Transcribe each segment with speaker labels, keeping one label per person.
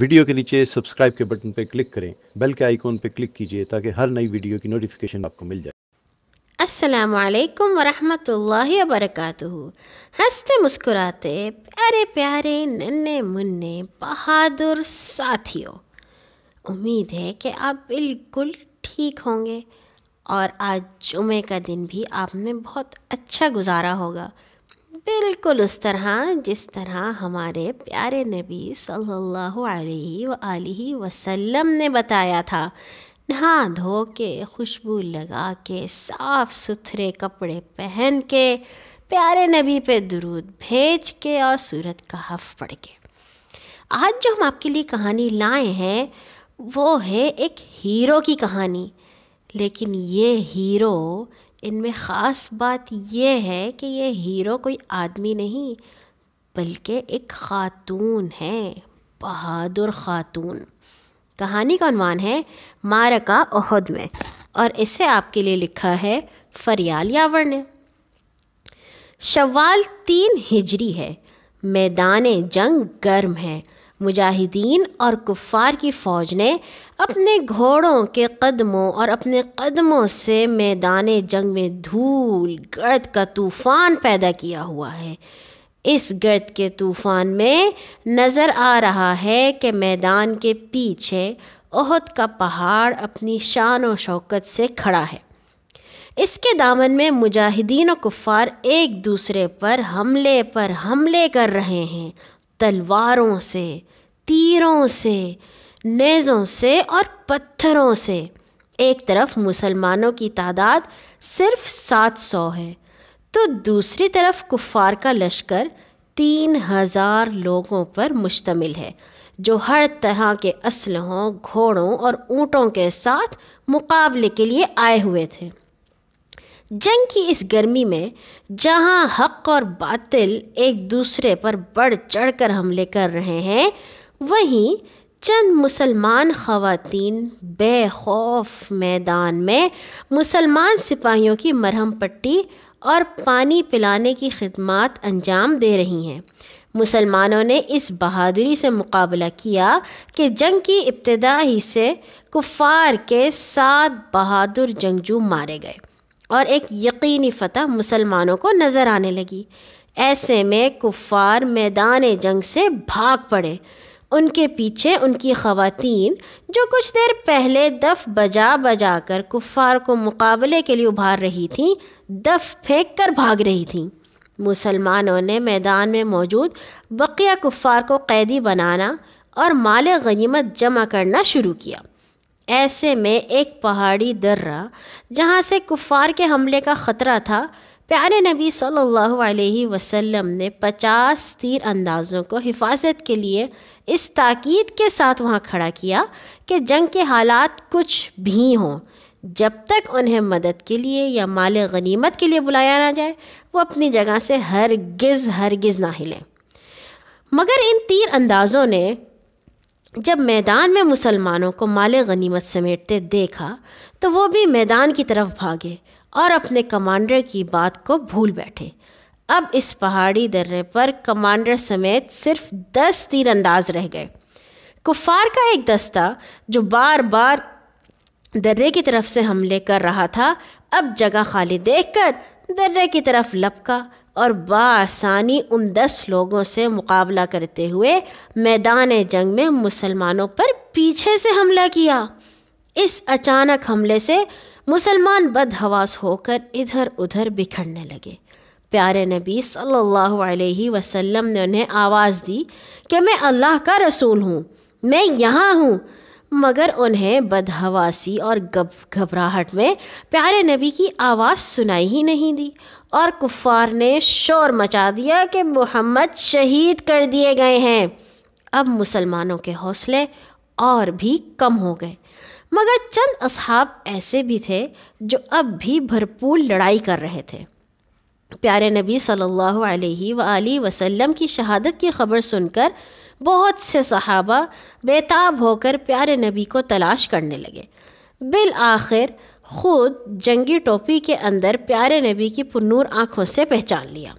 Speaker 1: video के नीचे subscribe के बटन पर क्लिक करें बेल के आइकॉन पर क्लिक कीजिए ताकि हर नई वीडियो की नोटिफिकेशन आपको मिल जाए असलकम वरहमतुल्लाह वबरकातुहु हंसते मुस्कुराते प्यारे प्यारे नन्हे मुन्ने बहादुर साथियों उम्मीद है कि आप बिल्कुल ठीक होंगे और आज जुमे का दिन भी आपने बहुत अच्छा गुजारा होगा बिल्कुल उस तरह जिस तरह हमारे प्यारे नबी सल्लल्लाहु अलैहि वसल्लम ने बताया था नहा धो के खुशबू लगा के साफ़ सुथरे कपड़े पहन के प्यारे नबी पे दुरूद भेज के और सूरत का हफ पढ़ के आज जो हम आपके लिए कहानी लाए हैं वो है एक हीरो की कहानी लेकिन ये हीरो इनमें ख़ास बात यह है कि यह हीरो कोई आदमी नहीं बल्कि एक ख़ातून है बहादुर ख़ातून कहानी का अनवान है मारका ओहद में और इसे आपके लिए लिखा है फरियाल यावर ने शवाल तीन हिजरी है मैदान जंग गर्म है मुजाहिदीन और कुफ़ार की फ़ौज ने अपने घोड़ों के कदमों और अपने कदमों से मैदान जंग में धूल गर्द का तूफ़ान पैदा किया हुआ है इस गर्द के तूफ़ान में नज़र आ रहा है कि मैदान के पीछे ओहद का पहाड़ अपनी शान और शौकत से खड़ा है इसके दामन में मुजाहिदीन और कुफ़ार एक दूसरे पर हमले पर हमले कर रहे हैं तलवारों से तीरों से नेज़ों से और पत्थरों से एक तरफ मुसलमानों की तादाद सिर्फ सात सौ है तो दूसरी तरफ कुफार का लश्कर तीन हज़ार लोगों पर मुश्तमिल है जो हर तरह के असलहों घोड़ों और ऊँटों के साथ मुकाबले के लिए आए हुए थे जंग की इस गर्मी में जहां हक और बातिल एक दूसरे पर बढ़ चढ़ कर हमले कर रहे हैं वहीं चंद मुसलमान खातन बेखौफ मैदान में मुसलमान सिपाहियों की मरहम पट्टी और पानी पिलाने की खदमात अंजाम दे रही हैं मुसलमानों ने इस बहादुरी से मुकाबला किया कि जंग की इब्तदा ही से कुफार के सात बहादुर जंगजू मारे गए और एक यकीनी फ़तह मुसलमानों को नज़र आने लगी ऐसे में कुफ़ार मैदान जंग से भाग पड़े उनके पीछे उनकी खातन जो कुछ देर पहले दफ बजा बजा कर कुफ़ार को मुकाबले के लिए उभार रही थीं दफ फेंक कर भाग रही थीं मुसलमानों ने मैदान में मौजूद बकिया कुफ़ार को कैदी बनाना और माल गनीमत जमा करना शुरू किया ऐसे में एक पहाड़ी दर्रा जहाँ से कुफ़ार के हमले का ख़तरा था प्यारे नबी सल्लल्लाहु अलैहि वसल्लम ने पचास तीर अंदाज़ों को हिफाजत के लिए इस ताकीद के साथ वहाँ खड़ा किया कि जंग के हालात कुछ भी हों जब तक उन्हें मदद के लिए या माल गनीमत के लिए बुलाया ना जाए वो अपनी जगह से हर हरगिज़ ना हिलें मगर इन तीर अंदाज़ों ने जब मैदान में मुसलमानों को माल गनीमत समेटते देखा तो वो भी मैदान की तरफ भागे और अपने कमांडर की बात को भूल बैठे अब इस पहाड़ी दर्रे पर कमांडर समेत सिर्फ दस अंदाज रह गए कुफार का एक दस्ता जो बार बार दर्रे की तरफ से हमले कर रहा था अब जगह खाली देखकर दर्रे की तरफ लपका और बासानी उन दस लोगों से मुकाबला करते हुए मैदान जंग में मुसलमानों पर पीछे से हमला किया इस अचानक हमले से मुसलमान बदहवास होकर इधर उधर बिखरने लगे प्यारे नबी सल्लल्लाहु अलैहि वसल्लम ने उन्हें आवाज़ दी कि मैं अल्लाह का रसूल हूँ मैं यहाँ हूँ मगर उन्हें बदहवासी और गब घबराहट में प्यारे नबी की आवाज़ सुनाई ही नहीं दी और कुफ़ार ने शोर मचा दिया कि मोहम्मद शहीद कर दिए गए हैं अब मुसलमानों के हौसले और भी कम हो गए मगर चंद अब ऐसे भी थे जो अब भी भरपूर लड़ाई कर रहे थे प्यारे नबी सल्लल्लाहु अलैहि वसल्लम की शहादत की खबर सुनकर बहुत से सहाबा बेताब होकर प्यारे नबी को तलाश करने लगे बिल आखिर ख़ुद जंगी टोपी के अंदर प्यारे नबी की पुनूर आँखों से पहचान लिया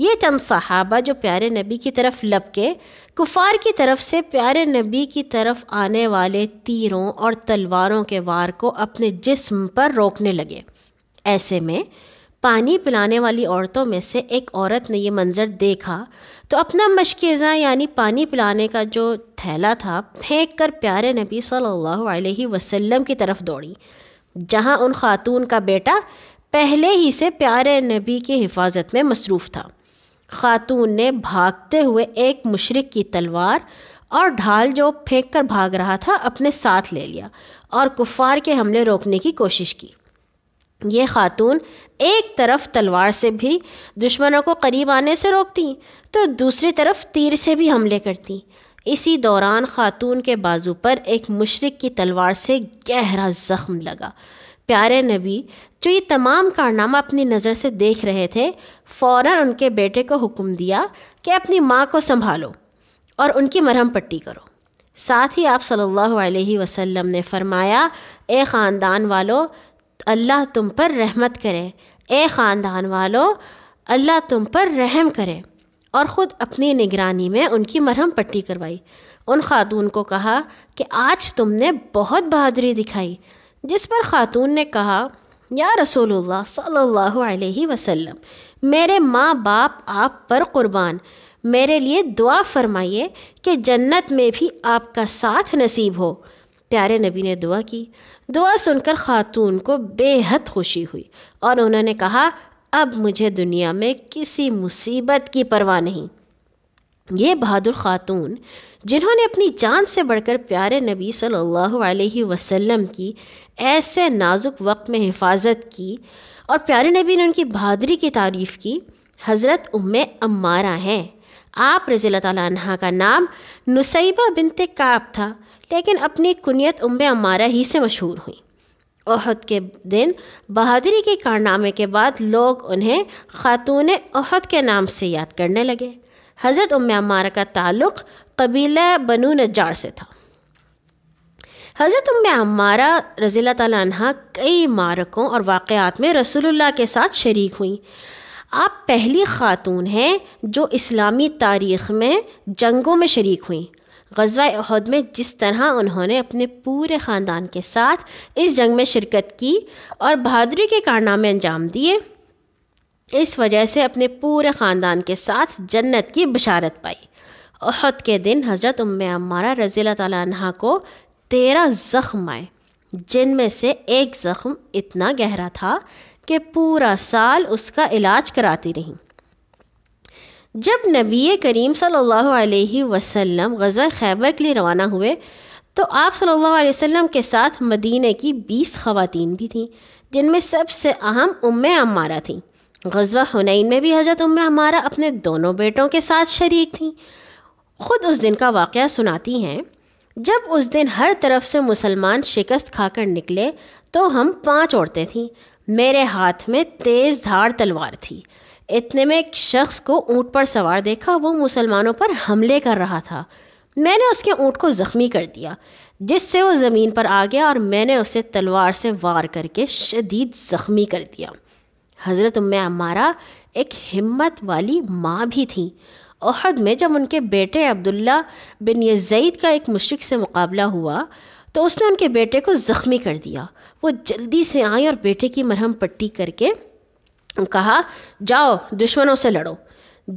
Speaker 1: ये चंद सहाबा जो प्यारे नबी की तरफ लपके कुफार की तरफ से प्यारे नबी की तरफ आने वाले तीरों और तलवारों के वार को अपने जिस्म पर रोकने लगे ऐसे में पानी पिलाने वाली औरतों में से एक औरत ने ये मंज़र देखा तो अपना मशकेज़ा यानी पानी पिलाने का जो थैला था फेंक कर प्यारे नबी सल्लल्लाहु अलैहि वसल्लम की तरफ दौड़ी जहां उन खातून का बेटा पहले ही से प्यारे नबी की हिफाजत में मसरूफ़ था खातून ने भागते हुए एक मशरक़ की तलवार और ढाल जो फेंक कर भाग रहा था अपने साथ ले लिया और कुफार के हमले रोकने की कोशिश की ये खातून एक तरफ तलवार से भी दुश्मनों को करीब आने से रोकती तो दूसरी तरफ तीर से भी हमले करती इसी दौरान खातून के बाजू पर एक मुशरक की तलवार से गहरा ज़ख्म लगा प्यारे नबी जो ये तमाम कारनामा अपनी नज़र से देख रहे थे फ़ौर उनके बेटे को हुक्म दिया कि अपनी माँ को संभालो और उनकी मरहम पट्टी करो साथ ही आप सल्लल्लाहु अलैहि वसल्लम ने फरमाया ए ख़ानदान वालों तो अल्लाह तुम पर रहमत करे ए ख़ानदान वालों अल्लाह तुम पर रहम करे और ख़ुद अपनी निगरानी में उनकी मरहम पट्टी करवाई उन खातून को कहा कि आज तुमने बहुत बहादुरी दिखाई जिस पर खातून ने कहा या रसूलुल्लाह सल्लल्लाहु अलैहि वसल्लम मेरे माँ बाप आप पर क़ुरबान मेरे लिए दुआ फरमाइए कि जन्नत में भी आपका साथ नसीब हो प्यारे नबी ने दुआ की दुआ सुनकर खातून को बेहद खुशी हुई और उन्होंने कहा अब मुझे दुनिया में किसी मुसीबत की परवाह नहीं ये बहादुर खातून जिन्होंने अपनी जान से बढ़कर प्यारे नबी सल्लल्लाहु अलैहि वसल्लम की ऐसे नाजुक वक्त में हिफाजत की और प्यारे नबी ने उनकी बहादुरी की तारीफ़ की हज़रत उम अम्मारा हैं आप रज़ी तहा का नाम नुसैबा बिनते काब था लेकिन अपनी कुनियत उम्बे अमारा ही से मशहूर हुई अहद के दिन बहादुरी के कारनामे के बाद लोग उन्हें ख़ातून अहद के नाम से याद करने लगे हज़रत उम अमारा का ताल्लुक़ कबीला बनू नजार से था हज़रत उम अमारा रज़ी तह कई मारकों और वाक़ात में रसूलुल्लाह के साथ शरीक हुई आप पहली खातून हैं जो इस्लामी तारीख़ में जंगों में शरीक हुई गजवा अहद में जिस तरह उन्होंने अपने पूरे ख़ानदान के साथ इस जंग में शिरकत की और बहादुरी के कारनामे अंजाम दिए इस वजह से अपने पूरे ख़ानदान के साथ जन्नत की बशारत पाई अहद के दिन हज़रत उम अम्मारा रज़ी तह को तेरह ज़ख्म आए जिनमें से एक ज़ख्म इतना गहरा था कि पूरा साल उसका इलाज कराती रहीं जब नबी करीम सल्लल्लाहु अलैहि वसल्लम गज़वा खैबर के लिए रवाना हुए तो आप सल्लल्लाहु अलैहि वसल्लम के साथ मदीने की बीस खवतिन भी थीं जिनमें सबसे अहम उम अमारा थीं गजवा हुनैन में भी हजरत उम अमारा अपने दोनों बेटों के साथ शरीक थीं खुद उस दिन का वाक़ सुनाती हैं जब उस दिन हर तरफ से मुसलमान शिकस्त खाकर निकले तो हम पांच औरतें थीं मेरे हाथ में तेज धार तलवार थी इतने में एक शख्स को ऊँट पर सवार देखा वो मुसलमानों पर हमले कर रहा था मैंने उसके ऊँट को ज़ख्मी कर दिया जिससे वो ज़मीन पर आ गया और मैंने उसे तलवार से वार करके शदीद ज़ख्मी कर दिया हज़रत उम हमारा एक हिम्मत वाली माँ भी थीं अहद में जब उनके बेटे अब्दुल्ला बिन यज़ीद का एक मुशरक से मुकाबला हुआ तो उसने उनके बेटे को ज़ख्मी कर दिया वो जल्दी से आई और बेटे की मरहम पट्टी करके कहा जाओ दुश्मनों से लड़ो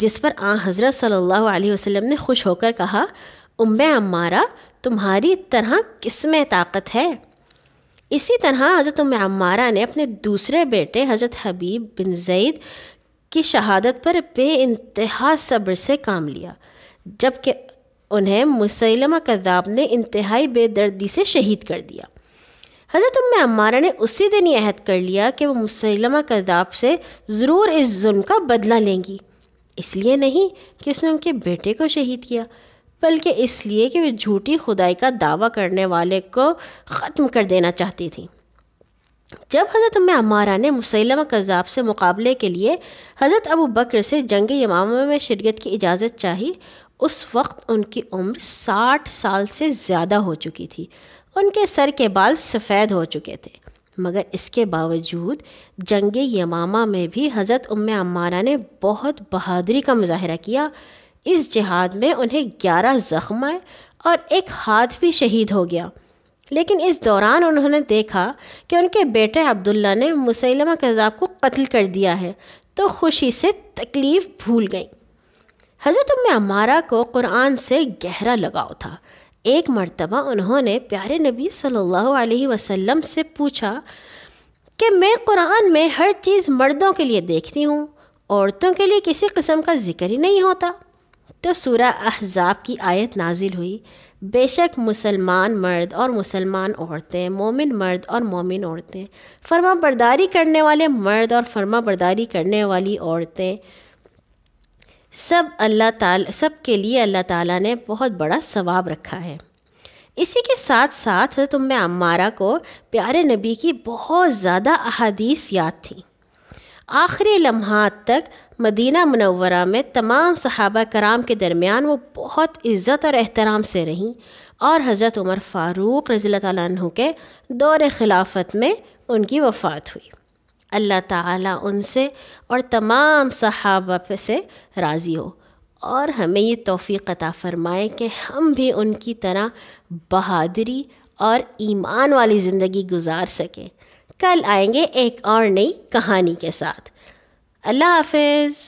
Speaker 1: जिस पर आ हज़रत सल्लल्लाहु अलैहि वसल्लम ने खुश होकर कहा उम अम्मारा तुम्हारी तरह में ताकत है इसी तरह हज़रत उम अम्मारा ने अपने दूसरे बेटे हज़रत हबीब बिन जैद की शहादत पर बे सब्र से काम लिया जबकि उन्हें मुसलमा कदाब ने इंतहाई बेदर्दी से शहीद कर दिया हज़रत उम अम्मारा ने उसी दिन ही अहद कर लिया कि वह मुसलमा कज़ाब से ज़रूर इस जुल्म का बदला लेंगी इसलिए नहीं कि उसने उनके बेटे को शहीद किया बल्कि इसलिए कि वह झूठी खुदाई का दावा करने वाले को ख़त्म कर देना चाहती थी जब हज़रत उम अमारा ने मुसलम कज़ाब से मुकाबले के लिए हज़रत अबू बकर से जंग यमाम में शिरकत की इजाज़त चाही उस वक्त उनकी उम्र साठ साल से ज़्यादा हो चुकी थी उनके सर के बाल सफ़ेद हो चुके थे मगर इसके बावजूद जंग यमामा में भी हज़रत उम अमारा ने बहुत बहादुरी का मुजाहरा किया इस जिहाद में उन्हें ग्यारह ज़ख्म आए और एक हाथ भी शहीद हो गया लेकिन इस दौरान उन्होंने देखा कि उनके बेटे अब्दुल्ला ने मुसलमा कज़ाब को कत्ल कर दिया है तो खुशी से तकलीफ़ भूल गई हज़रत उम को कुरान से गहरा लगाव था एक मर्तबा उन्होंने प्यारे नबी सल्लल्लाहु अलैहि वसल्लम से पूछा कि मैं कुरान में हर चीज़ मर्दों के लिए देखती हूँ औरतों के लिए किसी कस्म का जिक्र ही नहीं होता तो सूरह अहजाब की आयत नाजिल हुई बेशक मुसलमान मर्द और मुसलमान औरतें मोमिन मर्द और मोमिन औरतें फर्मा बर्दारी करने वाले मर्द और फर्मा बर्दारी करने वाली औरतें सब अल्लाह ताल सब के लिए अल्लाह ताला ने बहुत बड़ा सवाब रखा है इसी के साथ साथ तुम मैं अम्मारा को प्यारे नबी की बहुत ज़्यादा अहादीस याद थी आखिरी लम्हात तक मदीना मनवरा में तमाम सहाबा कराम के दरमियान वो बहुत इज़्ज़त और एहतराम से रहीं और हज़रत उमर फ़ारूक रज़ी के दौर खिलाफत में उनकी वफ़ात हुई अल्लाह ताला उनसे और तमाम सहाबा से राज़ी हो और हमें ये तोफ़ी अता फ़रमाए कि हम भी उनकी तरह बहादुरी और ईमान वाली ज़िंदगी गुजार सकें कल आएंगे एक और नई कहानी के साथ अल्लाह हाफिज़